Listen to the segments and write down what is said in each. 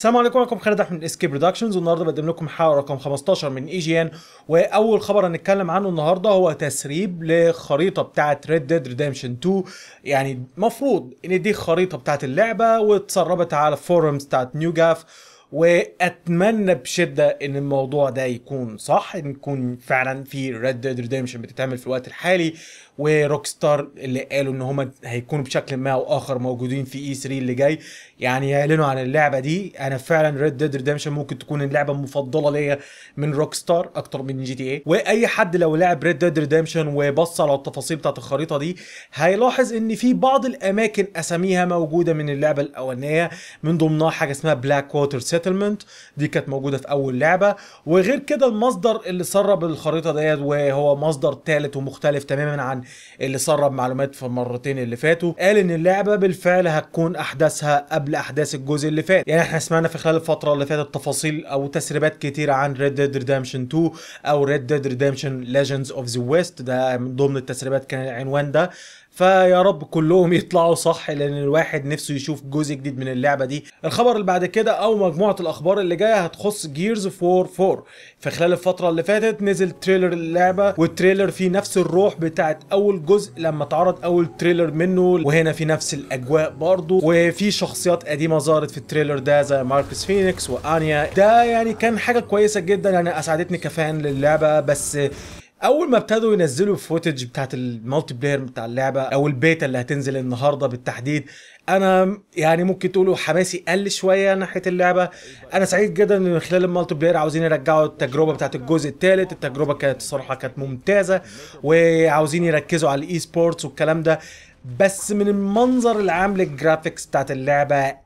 السلام عليكم معكم خالد احمد من اسكي برودكشنز والنهارده بقدم لكم حلقه رقم 15 من اي جي ان واول خبر هنتكلم عنه النهارده هو تسريب لخريطه بتاعه ريد ديد ريديمشن 2 يعني المفروض ان دي خريطه بتاعه اللعبه واتسربت على الفورمز بتاعه نيو جاف واتمنى بشده ان الموضوع ده يكون صح ان يكون فعلا في ريد ديد ريديمشن بتتعمل في الوقت الحالي وروك ستار اللي قالوا ان هم هيكونوا بشكل ما او اخر موجودين في اي e 3 اللي جاي يعني يعلنوا عن اللعبه دي انا فعلا ريد ديد ريديمشن ممكن تكون اللعبه المفضله ليا من روك ستار اكتر من جي تي اي واي حد لو لعب ريد ديد ريديمشن وبص على التفاصيل بتاعت الخريطه دي هيلاحظ ان في بعض الاماكن اساميها موجوده من اللعبه الاولانيه من ضمنها حاجه اسمها بلاك ووتر سيتلمنت دي كانت موجوده في اول لعبه وغير كده المصدر اللي سرب الخريطه ديت وهو مصدر ثالث ومختلف تماما عن اللي سرب معلومات في المرتين اللي فاتوا قال ان اللعبه بالفعل هتكون احداثها قبل احداث الجزء اللي فات يعني احنا سمعنا في خلال الفتره اللي فاتت تفاصيل او تسريبات كتيره عن ريد ديد ريدمشن 2 او ريد ديد ريدمشن ليجندز اوف ذا ويست ده من ضمن التسريبات كان العنوان ده فيا رب كلهم يطلعوا صح لان الواحد نفسه يشوف جزء جديد من اللعبه دي الخبر اللي بعد كده او مجموعه الاخبار اللي جايه هتخص جيرز 4 4 في خلال الفتره اللي فاتت نزل تريلر اللعبه والتريلر فيه نفس الروح بتاعه اول جزء لما اتعرض اول تريلر منه وهنا في نفس الاجواء برضو وفي شخصيات قديمه ظهرت في التريلر ده زي ماركس فينيكس وانيا ده يعني كان حاجه كويسه جدا يعني اسعدتني كفان للعبه بس اول ما ابتدوا ينزلوا الفوتج بتاعت المالتي بلاير بتاع اللعبه او البيتا اللي هتنزل النهارده بالتحديد انا يعني ممكن تقولوا حماسي قل شويه ناحيه اللعبه انا سعيد جدا ان خلال المالتي بلاير عاوزين يرجعوا التجربه بتاعت الجزء الثالث التجربه كانت الصراحه كانت ممتازه وعاوزين يركزوا على الاي سبورتس والكلام ده بس من المنظر العام للجرافيكس بتاعت اللعبه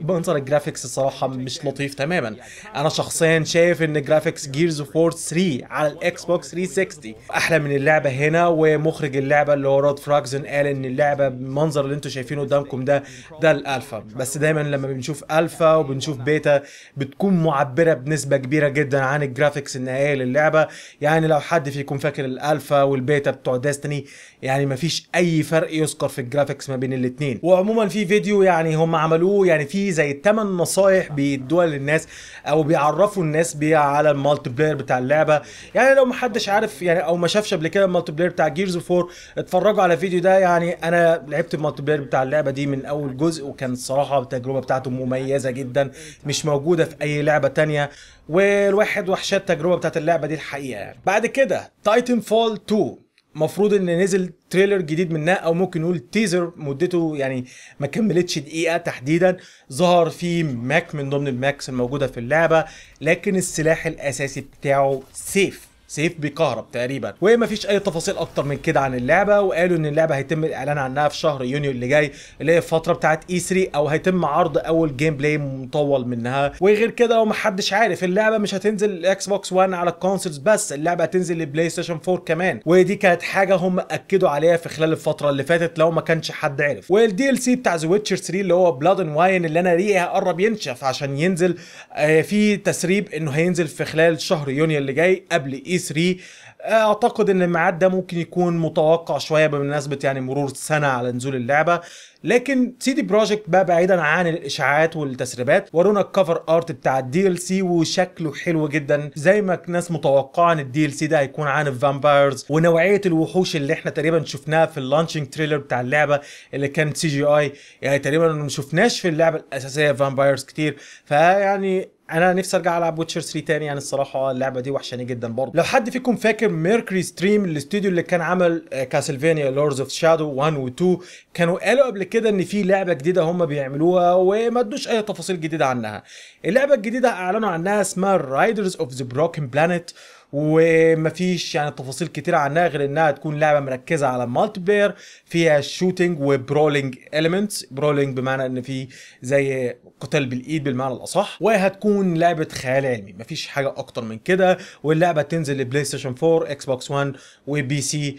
منظر الجرافيكس الصراحه مش لطيف تماما انا شخصيا شايف ان جرافيكس جيرز اوف 3 على الاكس بوكس 360 احلى من اللعبه هنا ومخرج اللعبه اللي هو رود فراكزن قال ان اللعبه بالمنظر اللي انتم شايفينه قدامكم ده ده الالفا بس دايما لما بنشوف الفا وبنشوف بيتا بتكون معبره بنسبه كبيره جدا عن الجرافيكس النهائيه للعبه يعني لو حد فيكم فاكر الالفا والبيتا بتوع ديستني يعني مفيش اي فرق يذكر في الجرافيكس ما بين الاثنين وعموما في فيديو يعني هم عملوه يعني في زي 8 نصايح بيدوها للناس او بيعرفوا الناس بيها على المالتي بلاير بتاع اللعبه يعني لو ما حدش عارف يعني او ما شافش قبل كده المالتي بلاير بتاع جيرز اوف 4 اتفرجوا على الفيديو ده يعني انا لعبت المالتي بلاير بتاع اللعبه دي من اول جزء وكان الصراحه التجربه بتاعته مميزه جدا مش موجوده في اي لعبه تانية والواحد وحشات التجربه بتاعت اللعبه دي الحقيقه يعني بعد كده تايتن فول 2 مفروض ان نزل تريلر جديد منها او ممكن نقول تيزر مدته يعني ما كملتش دقيقه تحديدا ظهر فيه ماك من ضمن الماكس الموجوده في اللعبه لكن السلاح الاساسي بتاعه سيف سيف بكهرب تقريبا ومفيش اي تفاصيل اكتر من كده عن اللعبه وقالوا ان اللعبه هيتم الاعلان عنها في شهر يونيو اللي جاي اللي هي الفتره بتاعه اي e 3 او هيتم عرض اول جيم بلاي مطول منها وغير كده ومحدش عارف اللعبه مش هتنزل الاكس بوكس 1 على الكونسولز بس اللعبه هتنزل للبلاي ستيشن 4 كمان ودي كانت حاجه هم اكدوا عليها في خلال الفتره اللي فاتت لو ما كانش حد عرف والدي ال سي بتاع ذا ويتشر 3 اللي هو بلاد اند واين اللي انا ريقي هقرب ينشف عشان ينزل آه، في تسريب انه هينزل في خلال شهر يونيو اللي جاي قبل اي e 3 اعتقد ان الميعاد ده ممكن يكون متوقع شويه بمناسبه يعني مرور سنه على نزول اللعبه لكن سيدي بروجكت بقى بعيدا عن الاشاعات والتسريبات ورونا الكفر ارت بتاع الدي ال سي وشكله حلو جدا زي ما الناس متوقعه ان الدي ال سي ده هيكون عن الفامبايرز ونوعيه الوحوش اللي احنا تقريبا شفناها في اللانشنج تريلر بتاع اللعبه اللي كان سي جي اي يعني تقريبا ما شفناش في اللعبه الاساسيه فامبايرز كتير فيعني انا نفسي ارجع العب ويتشر 3 تاني يعني الصراحه اللعبه دي وحشاني جدا برضه لو حد فيكم فاكر ميركوري ستريم الاستوديو اللي كان عمل كاسلفينيا لوردز اوف شادو 1 و 2 كانوا قالوا قبل كده ان في لعبه جديده هم بيعملوها وما ادوش اي تفاصيل جديده عنها اللعبه الجديده اعلنوا عنها اسمها رايدرز اوف ذا بروكن بلانيت ومفيش يعني تفاصيل كتير عنها غير انها تكون لعبه مركزه على المالتي بلاير فيها شوتينج وبرولينج اليمنتس برولينج بمعنى ان في زي قتال بالايد بالمعنى الاصح وهتكون لعبه خيال علمي مفيش حاجه اكتر من كده واللعبه تنزل لبلاي ستيشن 4 اكس بوكس 1 وبي سي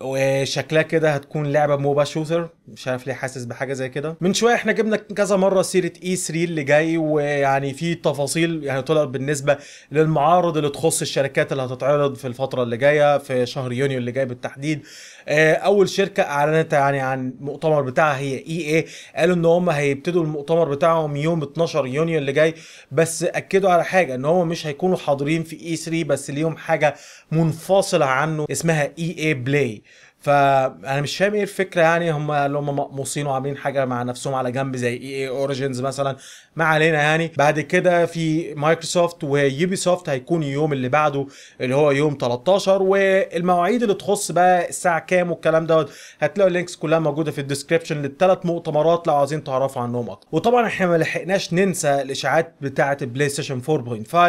وشكلها كده هتكون لعبه موبا شوتر مش عارف ليه حاسس بحاجه زي كده من شويه احنا جبنا كذا مره سيره اي e 3 اللي جاي ويعني في تفاصيل يعني طلعت بالنسبه للمعارض اللي تخص الشركات اللي هتتعرض في الفتره اللي جايه في شهر يونيو اللي جاي بالتحديد آه، اول شركه اعلنت يعني عن المؤتمر بتاعها هي اي e اي قالوا ان هم هيبتدوا المؤتمر بتاعهم يوم 12 يونيو اللي جاي بس اكدوا على حاجه ان هم مش هيكونوا حاضرين في اي e 3 بس ليهم حاجه منفصله عنه اسمها اي اي بلاي فانا مش فاهم ايه الفكره يعني هم اللي هم مقموصين وعاملين حاجه مع نفسهم على جنب زي اي اي اوريجنز مثلا ما علينا يعني بعد كده في مايكروسوفت ويوبي سوفت هيكون اليوم اللي بعده اللي هو يوم 13 والمواعيد اللي تخص بقى الساعه كام والكلام دوت هتلاقوا اللينكس كلها موجوده في الديسكربشن للثلاث مؤتمرات لو عايزين تعرفوا عنهم اكتر وطبعا احنا ما لحقناش ننسى الاشاعات بتاعه البلاي ستيشن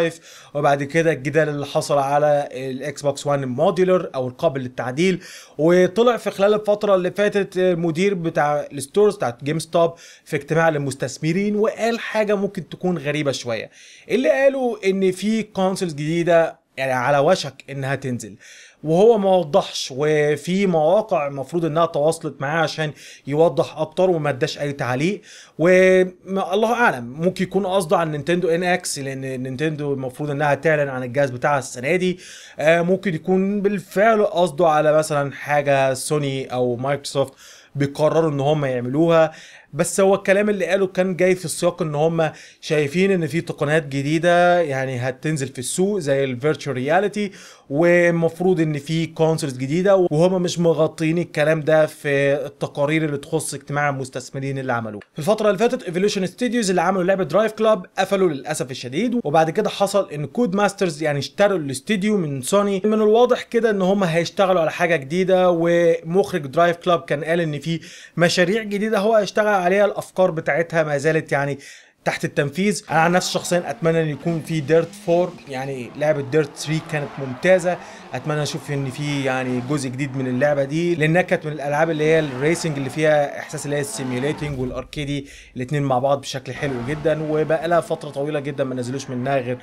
4.5 وبعد كده الجدال اللي حصل على الاكس بوكس 1 موديولر او القابل للتعديل و وطلع في خلال الفتره اللي فاتت المدير آه، بتاع الستورز بتاعت جيم ستوب في اجتماع للمستثمرين وقال حاجه ممكن تكون غريبه شويه اللي قالوا ان في كونسولز جديده يعني على وشك انها تنزل وهو ما وضحش وفي مواقع المفروض انها تواصلت معاه عشان يوضح اكتر وما اداش اي تعليق والله اعلم ممكن يكون قصده عن نينتندو ان اكس لان نينتندو المفروض انها تعلن عن الجهاز بتاعها السنه دي آه، ممكن يكون بالفعل قصده على مثلا حاجه سوني او مايكروسوفت بيقرروا ان هم يعملوها بس هو الكلام اللي قاله كان جاي في السياق ان هم شايفين ان في تقنيات جديده يعني هتنزل في السوق زي الفيرتشوال رياليتي ومفروض ان في كونسولز جديده وهم مش مغطيين الكلام ده في التقارير اللي تخص اجتماع المستثمرين اللي عملوه في الفتره اللي فاتت ايفولوشن ستوديوز اللي عملوا لعبه درايف كلاب قفلوا للاسف الشديد وبعد كده حصل ان كود ماسترز يعني اشتروا الاستوديو من سوني من الواضح كده ان هم هيشتغلوا على حاجه جديده ومخرج درايف كلاب كان قال ان في مشاريع جديده هو هيشتغل عليها الافكار بتاعتها ما زالت يعني تحت التنفيذ انا عن نفسي شخصيا اتمنى ان يكون في ديرت 4 يعني لعبه ديرت 3 كانت ممتازه اتمنى اشوف ان في يعني جزء جديد من اللعبه دي لانها كانت من الالعاب اللي هي الريسنج اللي فيها احساس اللي هي السيميوليتنج والاركيدي الاثنين مع بعض بشكل حلو جدا وبقى لها فتره طويله جدا ما نزلوش منها غير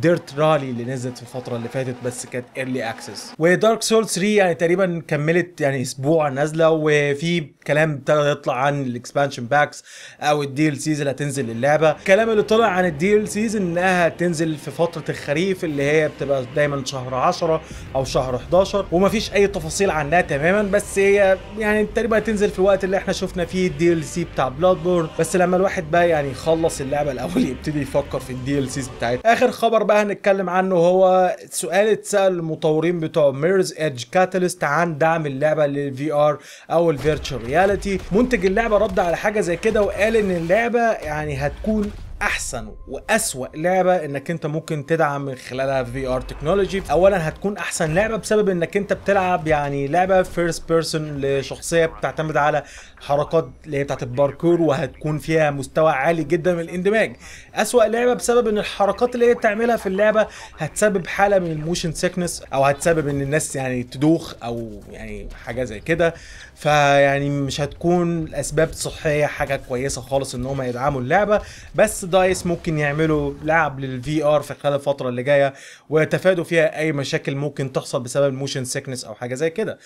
ديرت رالي اللي نزلت في الفتره اللي فاتت بس كانت ايرلي اكسس ودارك سول 3 يعني تقريبا كملت يعني اسبوع نازله وفي كلام ابتدى يطلع عن الاكسبانشن باكس او الديل سيز اللي هتنزل للعبه اللعبه الكلام اللي طلع عن الدي ال سيز انها تنزل في فتره الخريف اللي هي بتبقى دايما شهر 10 او شهر 11 ومفيش اي تفاصيل عنها تماما بس هي يعني تقريبا هتنزل في الوقت اللي احنا شفنا فيه الدي ال سي بتاع بلاد بورن بس لما الواحد بقى يعني يخلص اللعبه الاول يبتدي يفكر في الدي ال سيز بتاعتها اخر خبر بقى هنتكلم عنه هو سؤال اتسال المطورين بتوع ميرز ايدج كاتاليست عن دعم اللعبه للفي ار او الفيرتشوال رياليتي منتج اللعبه رد على حاجه زي كده وقال ان اللعبه يعني هتكون هتكون احسن واسوا لعبه انك انت ممكن تدعم من خلالها في ار تكنولوجي اولا هتكون احسن لعبه بسبب انك انت بتلعب يعني لعبه فيرست بيرسون لشخصيه بتعتمد على حركات اللي هي بتاعت الباركور وهتكون فيها مستوى عالي جدا من الاندماج اسوأ لعبه بسبب ان الحركات اللي هي بتعملها في اللعبه هتسبب حاله من الموشن سيكنس او هتسبب ان الناس يعني تدوخ او يعني حاجه زي كده فيعني مش هتكون الاسباب صحيه حاجه كويسه خالص ان هم يدعموا اللعبه بس دايس ممكن يعملوا لعب للفي ار في خلال الفتره اللي جايه ويتفادوا فيها اي مشاكل ممكن تحصل بسبب الموشن سيكنس او حاجه زي كده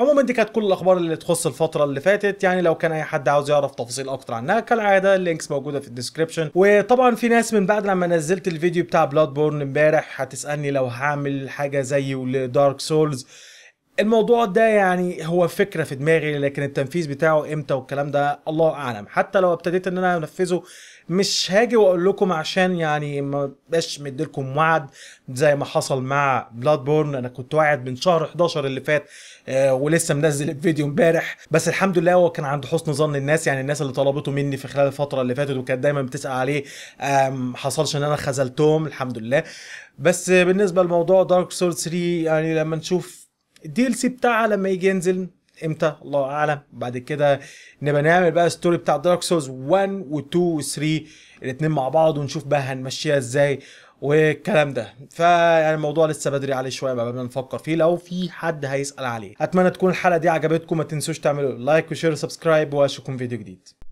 عموما دي كانت كل الاخبار اللي تخص الفتره اللي فاتت يعني لو كان اي حد عاوز يعرف تفاصيل اكتر عنها كالعاده اللينكس موجوده في الديسكربشن وطبعا في ناس من بعد لما نزلت الفيديو بتاع بلاد بورن امبارح هتسالني لو هعمل حاجه زيه لدارك سولز الموضوع ده يعني هو فكره في دماغي لكن التنفيذ بتاعه امتى والكلام ده الله اعلم حتى لو ابتديت ان انا انفذه مش هاجي واقول لكم عشان يعني ما بقاش مديلكم وعد زي ما حصل مع بلاد بورن انا كنت واعد من شهر 11 اللي فات آه، ولسه منزل الفيديو امبارح بس الحمد لله هو كان عند حسن ظن الناس يعني الناس اللي طلبته مني في خلال الفتره اللي فاتت وكانت دايما بتسال عليه ما حصلش ان انا خذلتهم الحمد لله بس بالنسبه لموضوع دارك سول 3 يعني لما نشوف الدي ال سي بتاعها لما يجي ينزل امتى الله اعلم بعد كده نبقى نعمل بقى ستوري بتاع دارك سولز 1 و2 و3 الاثنين مع بعض ونشوف بقى هنمشيها ازاي والكلام ده فيعني الموضوع لسه بدري عليه شويه بقى بدنا نفكر فيه لو في حد هيسال عليه اتمنى تكون الحلقه دي عجبتكم ما تنسوش تعملوا لايك وشير وسبسكرايب واشوفكم فيديو جديد